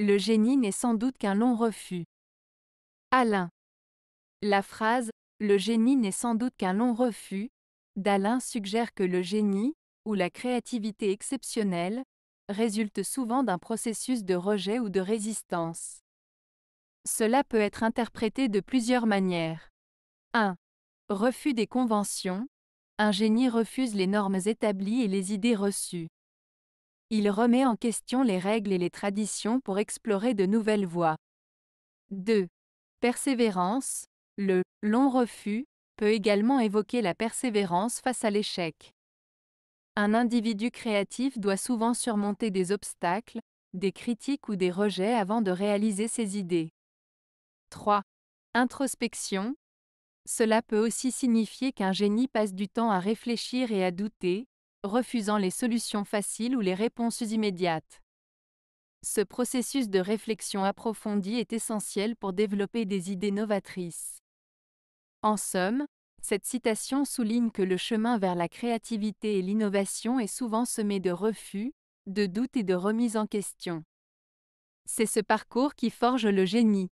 Le génie n'est sans doute qu'un long refus. Alain. La phrase Le génie n'est sans doute qu'un long refus d'Alain suggère que le génie, ou la créativité exceptionnelle, résulte souvent d'un processus de rejet ou de résistance. Cela peut être interprété de plusieurs manières. 1. Refus des conventions. Un génie refuse les normes établies et les idées reçues. Il remet en question les règles et les traditions pour explorer de nouvelles voies. 2. Persévérance. Le long refus peut également évoquer la persévérance face à l'échec. Un individu créatif doit souvent surmonter des obstacles, des critiques ou des rejets avant de réaliser ses idées. 3. Introspection. Cela peut aussi signifier qu'un génie passe du temps à réfléchir et à douter, refusant les solutions faciles ou les réponses immédiates. Ce processus de réflexion approfondie est essentiel pour développer des idées novatrices. En somme, cette citation souligne que le chemin vers la créativité et l'innovation est souvent semé de refus, de doutes et de remises en question. C'est ce parcours qui forge le génie.